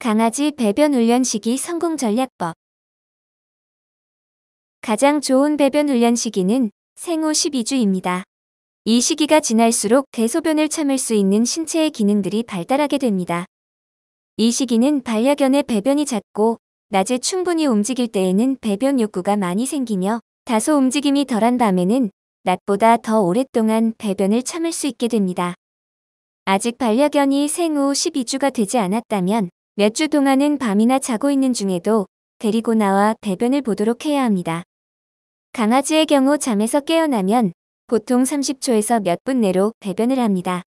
강아지 배변 훈련시기 성공 전략법 가장 좋은 배변 훈련 시기는 생후 12주입니다. 이 시기가 지날수록 대소변을 참을 수 있는 신체의 기능들이 발달하게 됩니다. 이 시기는 반려견의 배변이 작고 낮에 충분히 움직일 때에는 배변 욕구가 많이 생기며 다소 움직임이 덜한 밤에는 낮보다 더 오랫동안 배변을 참을 수 있게 됩니다. 아직 반려견이 생후 12주가 되지 않았다면 몇주 동안은 밤이나 자고 있는 중에도 데리고 나와 배변을 보도록 해야 합니다. 강아지의 경우 잠에서 깨어나면 보통 30초에서 몇 분 내로 배변을 합니다.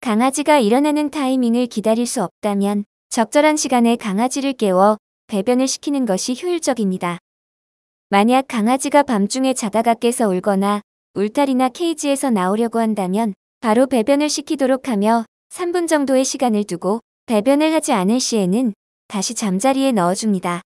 강아지가 일어나는 타이밍을 기다릴 수 없다면 적절한 시간에 강아지를 깨워 배변을 시키는 것이 효율적입니다. 만약 강아지가 밤중에 자다가 깨서 울거나 울타리나 케이지에서 나오려고 한다면 바로 배변을 시키도록 하며 3분 정도의 시간을 두고 배변을 하지 않을 시에는 다시 잠자리에 넣어줍니다.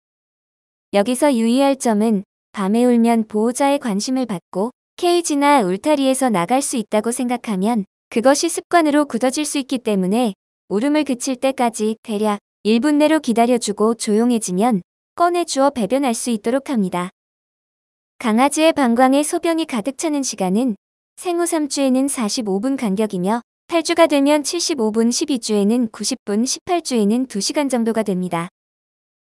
여기서 유의할 점은 밤에 울면 보호자의 관심을 받고 케이지나 울타리에서 나갈 수 있다고 생각하면 그것이 습관으로 굳어질 수 있기 때문에 울음을 그칠 때까지 대략 1분 내로 기다려주고 조용해지면 꺼내주어 배변할 수 있도록 합니다. 강아지의 방광에 소변이 가득 차는 시간은 생후 3주에는 45분 간격이며 8주가 되면 75분 12주에는 90분 18주에는 2시간 정도가 됩니다.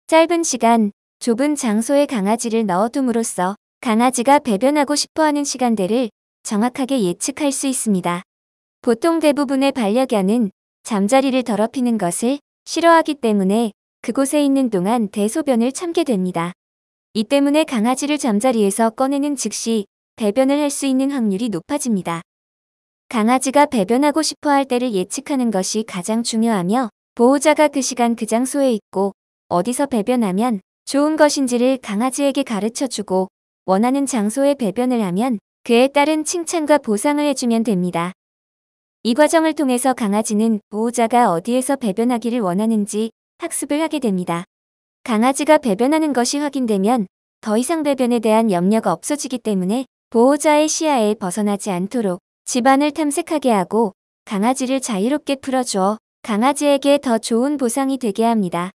짧은 시간, 좁은 장소에 강아지를 넣어둠으로써 강아지가 배변하고 싶어하는 시간대를 정확하게 예측할 수 있습니다. 보통 대부분의 반려견은 잠자리를 더럽히는 것을 싫어하기 때문에 그곳에 있는 동안 대소변을 참게 됩니다. 이 때문에 강아지를 잠자리에서 꺼내는 즉시 배변을 할 수 있는 확률이 높아집니다. 강아지가 배변하고 싶어 할 때를 예측하는 것이 가장 중요하며 보호자가 그 시간 그 장소에 있고 어디서 배변하면 좋은 것인지를 강아지에게 가르쳐주고 원하는 장소에 배변을 하면 그에 따른 칭찬과 보상을 해주면 됩니다. 이 과정을 통해서 강아지는 보호자가 어디에서 배변하기를 원하는지 학습을 하게 됩니다. 강아지가 배변하는 것이 확인되면 더 이상 배변에 대한 염려가 없어지기 때문에 보호자의 시야에 벗어나지 않도록 집안을 탐색하게 하고 강아지를 자유롭게 풀어주어 강아지에게 더 좋은 보상이 되게 합니다.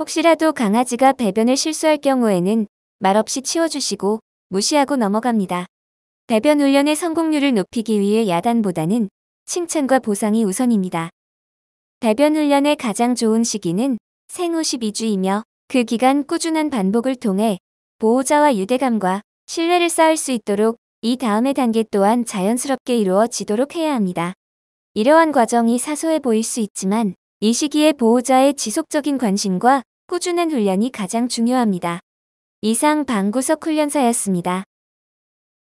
혹시라도 강아지가 배변을 실수할 경우에는 말없이 치워주시고 무시하고 넘어갑니다. 배변 훈련의 성공률을 높이기 위해 야단보다는 칭찬과 보상이 우선입니다. 배변 훈련의 가장 좋은 시기는 생후 12주이며 그 기간 꾸준한 반복을 통해 보호자와 유대감과 신뢰를 쌓을 수 있도록 이 다음의 단계 또한 자연스럽게 이루어지도록 해야 합니다. 이러한 과정이 사소해 보일 수 있지만 이 시기에 보호자의 지속적인 관심과 꾸준한 훈련이 가장 중요합니다. 이상 방구석 훈련사였습니다.